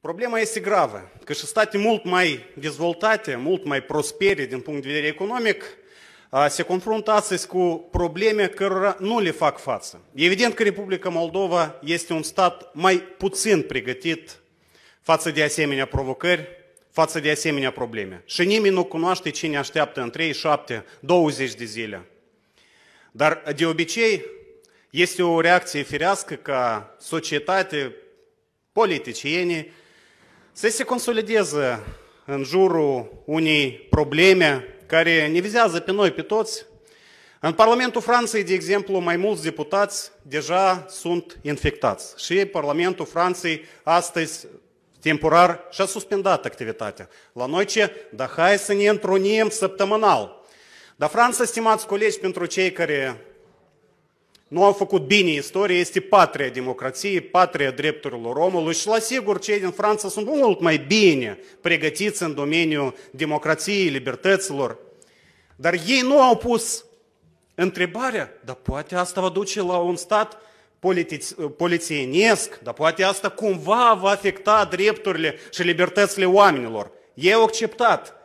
Problema este gravă, că și state mult mai dezvoltate, mult mai prospere din punct de vedere economic, se confruntă astăzi cu probleme cărora nu le fac față. Evident că Republica Moldova este un stat mai puțin pregătit față de asemenea provocări, față de asemenea probleme. Și nimeni nu cunoaște cine așteaptă în 3, 7, 20 de zile. Dar de obicei este o reacție firească ca societate, politicienii să se consolideze în jurul unei probleme care ne vizează pe noi, pe toți. În Parlamentul Franței, de exemplu, mai mulți deputați deja sunt infectați și Parlamentul Franței astăzi temporar și-a suspendat activitatea. La noi ce? Da hai să ne întrunim săptămânal. Dar Franța, stimați colegi, pentru cei care nu au făcut bine istorie, este patria democrației, patria drepturilor omului și la sigur cei din Franța sunt mult mai bine pregătiți în domeniul democrației, libertăților. Dar ei nu au pus întrebarea, dar poate asta va duce la un stat polițienesc, dar poate asta cumva va afecta drepturile și libertățile oamenilor. Ei au acceptat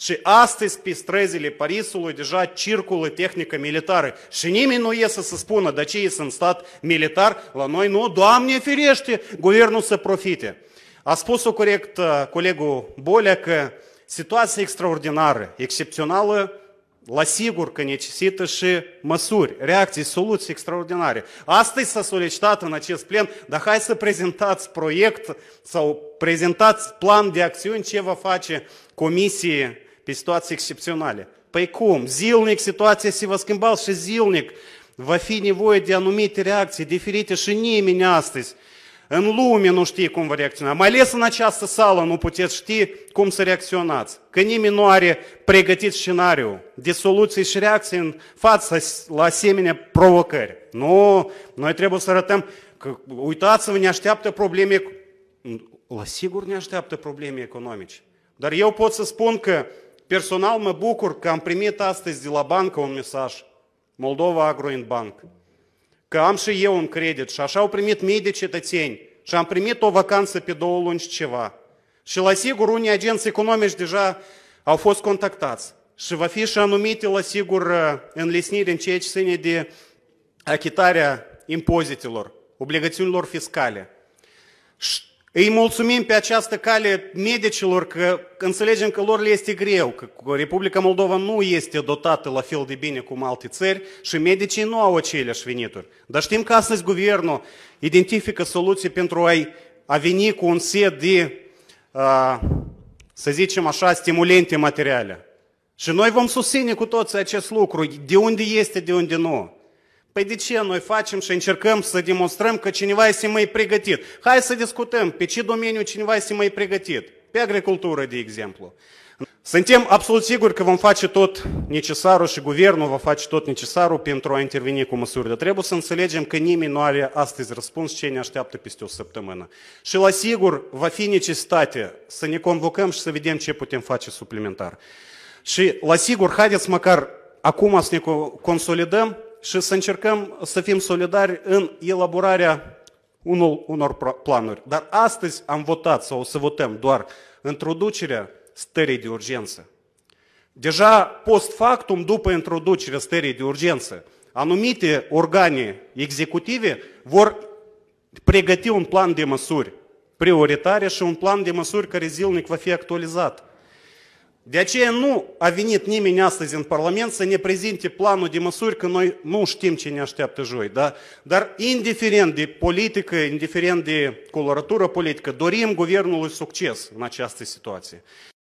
și astăzi pe străzile Parisului deja circulă tehnică militară și nimeni nu iese să spună de ce sunt stat militar, la noi nu, Doamne ferește, guvernul să profite. A spus-o corect colegul Bolea că situația extraordinară, excepțională, la sigur că necesită și măsuri, reacții, soluții extraordinare. Astăzi s-a solicitat în acest plen, dar hai să prezentați proiect sau prezentați plan de acțiuni ce va face comisie pe situații excepționale. Păi cum? Zilnic situația se va schimba și zilnic va fi nevoie de anumite reacții diferite și nimeni astăzi în lume nu știe cum va reacționa. Mai ales în această sală nu puteți ști cum să reacționați. Că nimeni nu are pregătit scenariu de soluții și reacții în fața la asemenea provocări. Nu, noi trebuie să arătăm că uitați-vă, ne așteaptă probleme, la sigur ne așteaptă probleme economice. Dar eu pot să spun că Personal mă bucur că am primit astăzi de la bancă un mesaj, Moldova Bank. că am și eu un credit și așa au primit mii de cetățeni și am primit o vacanță pe două luni și ceva. Și la sigur unii agenți economici deja au fost contactați și va fi și anumite la sigur înlesniri în ceea ce ține de achitarea impozitelor, obligațiunilor fiscale. Și îi mulțumim pe această cale medicilor că înțelegem că lor le este greu, că Republica Moldova nu este dotată la fel de bine cum alte țări și medicii nu au aceleași venituri. Dar știm că astăzi guvernul identifică soluții pentru a, a veni cu un set de, a, să zicem așa, stimulente materiale. Și noi vom susține cu toții acest lucru, de unde este, de unde nu. Păi de ce noi facem și încercăm să demonstrăm că cineva este mai pregătit? Hai să discutăm pe ce domeniu cineva este mai pregătit. Pe agricultură, de exemplu. Suntem absolut siguri că vom face tot necesarul și guvernul va face tot necesarul pentru a interveni cu măsuri. Dar trebuie să înțelegem că nimeni nu are astăzi răspuns ce ne așteaptă peste o săptămână. Și la sigur va fi necesitate să ne convocăm și să vedem ce putem face suplimentar. Și la sigur, haideți măcar acum să ne consolidăm și să încercăm să fim solidari în elaborarea unul, unor planuri. Dar astăzi am votat sau o să votăm doar introducerea stării de urgență. Deja post factum, după introducerea stării de urgență, anumite organe executive vor pregăti un plan de măsuri prioritare și un plan de măsuri care zilnic va fi actualizat. De aceea nu a venit nimeni astăzi în Parlament să ne prezinte planul de măsuri, că noi nu știm ce ne așteaptă joi. Da? Dar indiferent de politică, indiferent de colorătură politică, dorim guvernului succes în această situație.